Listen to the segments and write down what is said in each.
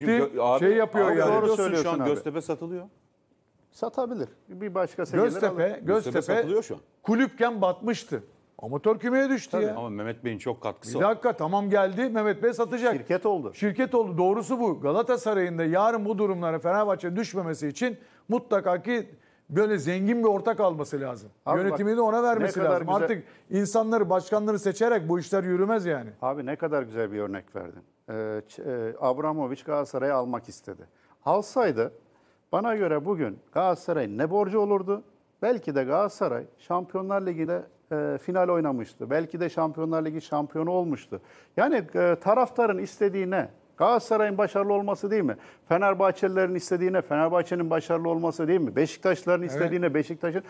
Gitti, abi, şey yapıyor abi, yani. Doğru söylüyorsun şu an abi. Göztepe satılıyor. Satabilir. Bir başkası Göztepe, alır. Göztepe, satılıyor şu an. kulüpken batmıştı. Amatör kümeye düştü Tabii. ya. Ama Mehmet Bey'in çok katkısı Bir dakika tamam geldi Mehmet Bey satacak. Şirket oldu. Şirket oldu doğrusu bu. Galatasaray'ın da yarın bu durumlara Fenerbahçe düşmemesi için mutlaka ki böyle zengin bir ortak alması lazım. Abi Yönetimini bak, ona vermesi lazım. Güzel... Artık insanları, başkanları seçerek bu işler yürümez yani. Abi ne kadar güzel bir örnek verdin. Ee, e, Abramovich Galatasaray'ı almak istedi. Alsaydı bana göre bugün Galatasaray ne borcu olurdu? Belki de Galatasaray Şampiyonlar Ligi'de e, final oynamıştı. Belki de Şampiyonlar Ligi şampiyonu olmuştu. Yani e, taraftarın istediği ne? Galatasaray'ın başarılı olması değil mi? Fenerbahçelilerin istediğine Fenerbahçe'nin başarılı olması değil mi? Beşiktaşların evet. istediğine Beşiktaş'ın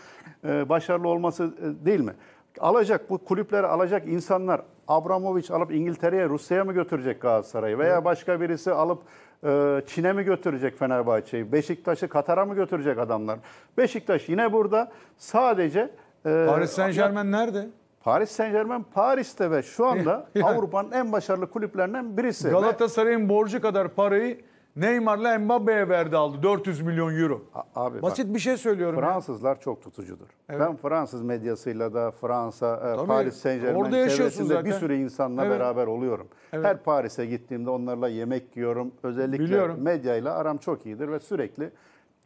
e, başarılı olması e, değil mi? Alacak bu kulüpleri alacak insanlar Abramovich alıp İngiltere'ye Rusya'ya mı götürecek Galatasaray'ı veya evet. başka birisi alıp e, Çin'e mi götürecek Fenerbahçe'yi? Beşiktaş'ı Katar'a mı götürecek adamlar? Beşiktaş yine burada sadece... E, Paris Saint Germain nerede? Paris Saint Germain Paris'te ve şu anda Avrupa'nın en başarılı kulüplerinden birisi. Galatasaray'ın borcu kadar parayı Neymar'la Mbappe'ye verdi aldı 400 milyon euro. A- abi Basit bak, bir şey söylüyorum. Fransızlar ya. çok tutucudur. Evet. Ben Fransız medyasıyla da Fransa, e, Tabii, Paris Saint Germain çevresinde bir sürü insanla evet. beraber oluyorum. Evet. Her Paris'e gittiğimde onlarla yemek yiyorum. Özellikle Biliyorum. medyayla aram çok iyidir ve sürekli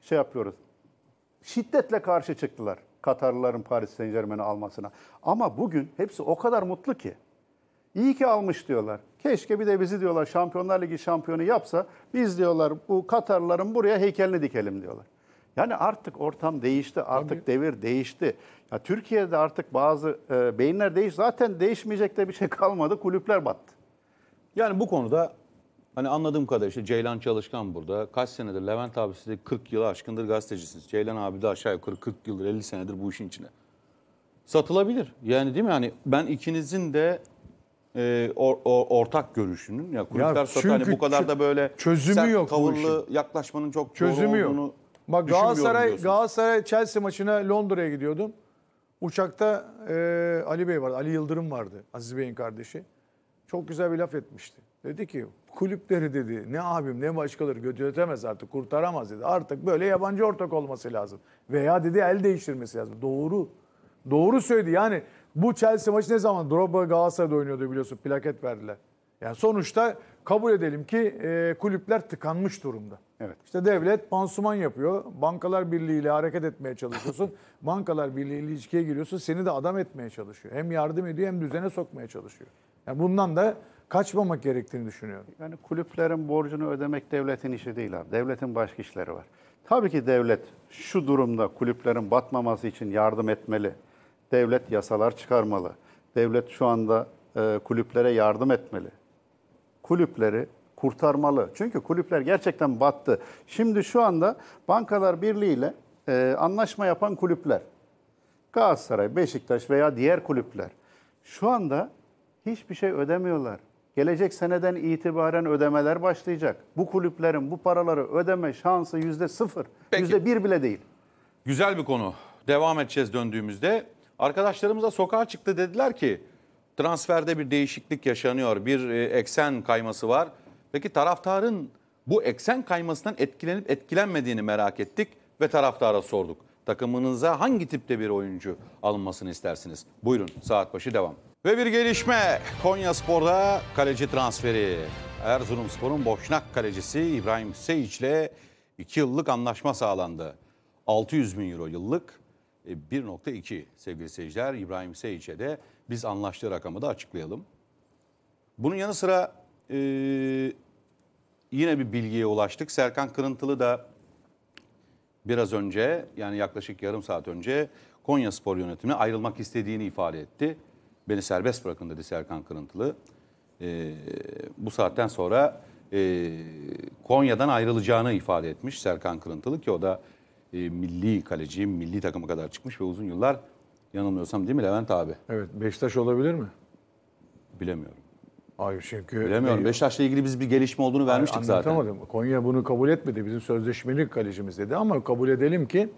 şey yapıyoruz. Şiddetle karşı çıktılar. Katarlıların Paris Saint Germain'i almasına. Ama bugün hepsi o kadar mutlu ki. İyi ki almış diyorlar. Keşke bir de bizi diyorlar Şampiyonlar Ligi şampiyonu yapsa biz diyorlar bu Katarlıların buraya heykelini dikelim diyorlar. Yani artık ortam değişti, artık Tabii. devir değişti. Ya Türkiye'de artık bazı e, beyinler değiş zaten değişmeyecek de bir şey kalmadı. Kulüpler battı. Yani bu konuda Hani anladığım kadarıyla işte Ceylan Çalışkan burada. Kaç senedir Levent abi de 40 yılı aşkındır gazetecisiniz. Ceylan abi de aşağı yukarı 40 yıldır 50 senedir bu işin içine. Satılabilir. Yani değil mi? hani ben ikinizin de e, or, or, ortak görüşünün ya kulüpler ya satı, hani bu kadar da böyle çözümü yok tavırlı yaklaşmanın çok çözümü doğru olduğunu yok. Bak Galatasaray Galatasaray Chelsea maçına Londra'ya gidiyordum. Uçakta e, Ali Bey vardı. Ali Yıldırım vardı. Aziz Bey'in kardeşi çok güzel bir laf etmişti. Dedi ki kulüpleri dedi ne abim ne başkaları götüremez artık kurtaramaz dedi. Artık böyle yabancı ortak olması lazım. Veya dedi el değiştirmesi lazım. Doğru. Doğru söyledi. Yani bu Chelsea maçı ne zaman? Drogba Galatasaray'da oynuyordu biliyorsun. Plaket verdiler. Yani sonuçta kabul edelim ki e, kulüpler tıkanmış durumda. Evet. İşte devlet pansuman yapıyor. Bankalar Birliği ile hareket etmeye çalışıyorsun. Bankalar Birliği ile ilişkiye giriyorsun. Seni de adam etmeye çalışıyor. Hem yardım ediyor hem düzene sokmaya çalışıyor. Yani bundan da kaçmamak gerektiğini düşünüyorum. Yani kulüplerin borcunu ödemek devletin işi değil abi. Devletin başka işleri var. Tabii ki devlet şu durumda kulüplerin batmaması için yardım etmeli. Devlet yasalar çıkarmalı. Devlet şu anda e, kulüplere yardım etmeli. Kulüpleri kurtarmalı. Çünkü kulüpler gerçekten battı. Şimdi şu anda Bankalar Birliği e, anlaşma yapan kulüpler. Galatasaray, Beşiktaş veya diğer kulüpler. Şu anda hiçbir şey ödemiyorlar. Gelecek seneden itibaren ödemeler başlayacak. Bu kulüplerin bu paraları ödeme şansı yüzde sıfır, yüzde bir bile değil. Güzel bir konu. Devam edeceğiz döndüğümüzde. Arkadaşlarımız da sokağa çıktı dediler ki transferde bir değişiklik yaşanıyor, bir e, eksen kayması var. Peki taraftarın bu eksen kaymasından etkilenip etkilenmediğini merak ettik ve taraftara sorduk. Takımınıza hangi tipte bir oyuncu alınmasını istersiniz? Buyurun saat başı devam. Ve bir gelişme Konya Spor'da kaleci transferi. Erzurumspor'un Boşnak kalecisi İbrahim Seyic ile 2 yıllık anlaşma sağlandı. 600 bin euro yıllık 1.2 e, sevgili seyirciler İbrahim Seyic'e de biz anlaştığı rakamı da açıklayalım. Bunun yanı sıra e, yine bir bilgiye ulaştık. Serkan Kırıntılı da biraz önce yani yaklaşık yarım saat önce Konya Spor yönetimine ayrılmak istediğini ifade etti beni serbest bırakın dedi Serkan Kırıntılı. E, bu saatten sonra e, Konya'dan ayrılacağını ifade etmiş Serkan Kırıntılı ki o da e, milli kaleci, milli takıma kadar çıkmış ve uzun yıllar yanılmıyorsam değil mi Levent abi? Evet Beşiktaş olabilir mi? Bilemiyorum. Hayır çünkü... Bilemiyorum. Beşiktaş'la ilgili biz bir gelişme olduğunu vermiştik Hayır, zaten. Anlatamadım. Konya bunu kabul etmedi. Bizim sözleşmeli kalecimiz dedi ama kabul edelim ki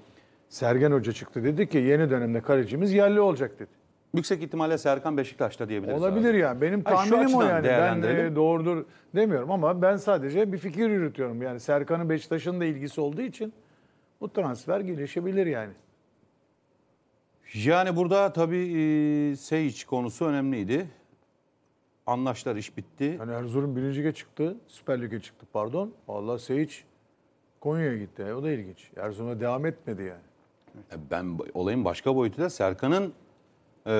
Sergen Hoca çıktı dedi ki yeni dönemde kalecimiz yerli olacak dedi. Yüksek ihtimalle Serkan Beşiktaş'ta diyebiliriz. Olabilir abi. yani. Benim tahminim Hayır, o yani. Ben e, doğrudur demiyorum ama ben sadece bir fikir yürütüyorum. Yani Serkan'ın Beşiktaş'ın da ilgisi olduğu için bu transfer gelişebilir yani. Yani burada tabii e, Seyic konusu önemliydi. Anlaşlar iş bitti. Yani Erzurum birinci çıktı, Süper Lig'e çıktı pardon. Allah Seyic Konya'ya gitti. E, o da ilginç. Erzurum'a devam etmedi yani. E, ben olayın başka boyutu da Serkan'ın e,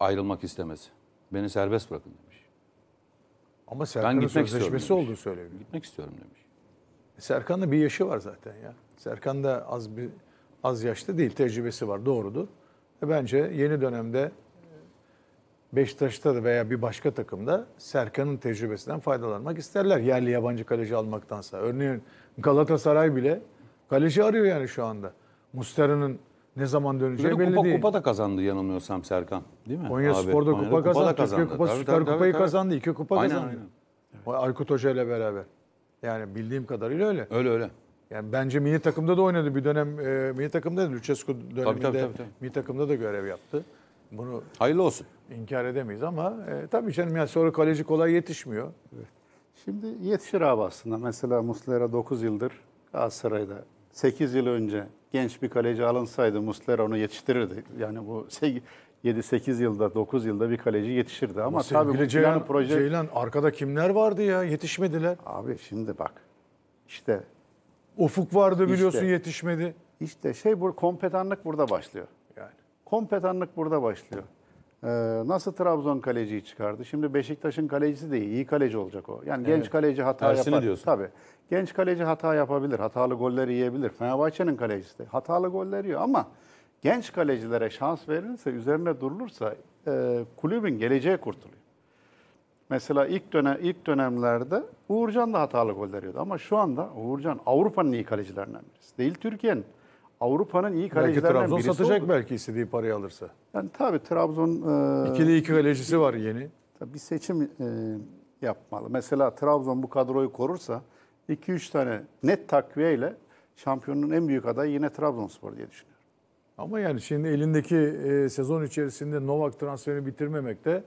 ayrılmak istemez. Beni serbest bırakın demiş. Ama Serkan'ın gitmek sözleşmesi istiyorum olduğu demiş. söyleniyor. Gitmek istiyorum demiş. E, Serkan'la bir yaşı var zaten ya. Serkan da az bir az yaşlı değil, tecrübesi var, doğrudur. E bence yeni dönemde e, Beşiktaş'ta da veya bir başka takımda Serkan'ın tecrübesinden faydalanmak isterler. Yerli yabancı kaleci almaktansa. Örneğin Galatasaray bile kaleci arıyor yani şu anda. Mustera'nın ne zaman döneceği belli kupa, değil. Kupa da kazandı yanılmıyorsam Serkan. Değil mi? Konya Spor'da kupa, kupa kazandı. Kupa kazandı. Türkiye Kupası, Süper Kupayı tabii. kazandı. İki kupa aynen, kazandı. Aynen. Evet. Aykut Hoca ile beraber. Yani bildiğim kadarıyla öyle. Öyle öyle. Yani bence mini takımda da oynadı bir dönem. E, milli takımda da Lucescu döneminde tabii, tabii, tabii, tabii. milli takımda da görev yaptı. Bunu Hayırlı olsun. İnkar edemeyiz ama e, tabii canım yani sonra kaleci kolay yetişmiyor. Evet. Şimdi yetişir abi aslında. Mesela Muslera 9 yıldır Galatasaray'da. 8 yıl önce genç bir kaleci alınsaydı Muslera onu yetiştirirdi. Yani bu 7-8 yılda, 9 yılda bir kaleci yetişirdi. Ama, Ama tabii bu Ceylan, proje... Ceylan arkada kimler vardı ya yetişmediler. Abi şimdi bak işte... Ufuk vardı biliyorsun işte, yetişmedi. İşte şey bu kompetanlık burada başlıyor. Yani. Kompetanlık burada başlıyor. Ee, nasıl Trabzon kaleciyi çıkardı? Şimdi Beşiktaş'ın kalecisi değil, iyi, kaleci olacak o. Yani genç kaleci hata yapar. diyorsun. Tabii. Genç kaleci hata yapabilir, hatalı goller yiyebilir. Fenerbahçe'nin kalecisi de hatalı goller yiyor ama genç kalecilere şans verilirse, üzerine durulursa e, kulübün geleceği kurtuluyor. Mesela ilk dönem ilk dönemlerde Uğurcan da hatalı goller yiyordu ama şu anda Uğurcan Avrupa'nın iyi kalecilerinden birisi. Değil Türkiye'nin. Avrupa'nın iyi kalecilerinden belki Trabzon satacak oldu. belki istediği parayı alırsa. Yani tabii Trabzon... E, İkili iki kalecisi var yeni. Tabii bir seçim e, yapmalı. Mesela Trabzon bu kadroyu korursa 2-3 tane net takviyeyle şampiyonun en büyük adayı yine Trabzonspor diye düşünüyorum. Ama yani şimdi elindeki e, sezon içerisinde Novak transferini bitirmemek de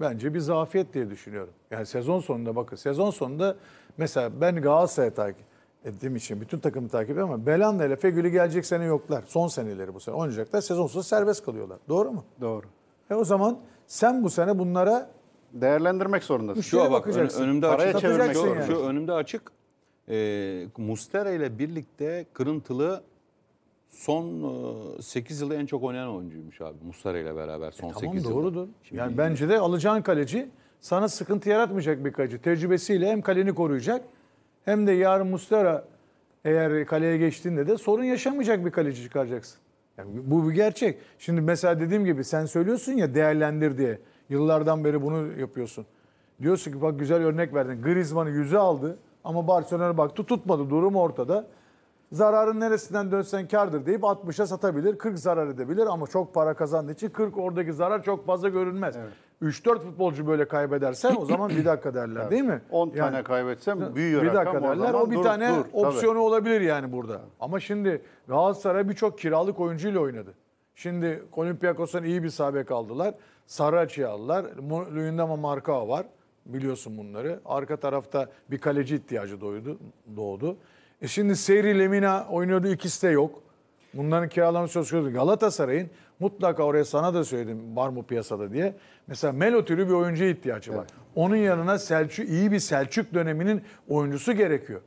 bence bir zafiyet diye düşünüyorum. Yani sezon sonunda bakın sezon sonunda mesela ben Galatasaray takip ettiğim için bütün takımı takip ediyorum ama Belanda ile Fegül'ü gelecek sene yoklar. Son seneleri bu sene. Oynayacaklar. sonu serbest kalıyorlar. Doğru mu? Doğru. E o zaman sen bu sene bunlara değerlendirmek zorundasın. Şu bak ön, önümde Paraya açık. Çevirmek Yani. Şu önümde açık. E, Mustera ile birlikte kırıntılı son e, 8 yılda en çok oynayan oyuncuymuş abi. Mustera ile beraber son e, tamam, 8 doğrudur. yılda. doğrudur. Yani bence de alacağın kaleci sana sıkıntı yaratmayacak bir kaleci. Tecrübesiyle hem kaleni koruyacak hem de yarın Mustera eğer kaleye geçtiğinde de sorun yaşamayacak bir kaleci çıkaracaksın. Yani bu bir gerçek. Şimdi mesela dediğim gibi sen söylüyorsun ya değerlendir diye. Yıllardan beri bunu yapıyorsun. Diyorsun ki bak güzel örnek verdin. Griezmann'ı yüzü aldı ama Barcelona'ya baktı tutmadı. Durum ortada. Zararın neresinden dönsen kardır deyip 60'a satabilir. 40 zarar edebilir ama çok para kazandığı için 40 oradaki zarar çok fazla görünmez. Evet. 3-4 futbolcu böyle kaybedersen o zaman bir dakika derler değil mi? 10 yani, tane kaybetsem büyüyor Bir dakika rakam, derler. O, o bir dur, tane dur, opsiyonu tabii. olabilir yani burada. Ama şimdi Galatasaray birçok kiralık oyuncuyla oynadı. Şimdi Olympiakos'tan iyi bir sabek aldılar. Sarraç'ı aldılar. Luyendama Marka var. Biliyorsun bunları. Arka tarafta bir kaleci ihtiyacı doğdu. doğdu. E şimdi Seri Lemina oynuyordu. ikisi de yok. Bunların kiralama söz konusu. Galatasaray'ın mutlaka oraya sana da söyledim var mı piyasada diye. Mesela Melo türü bir oyuncuya ihtiyacı var. Onun yanına Selçuk iyi bir Selçuk döneminin oyuncusu gerekiyor.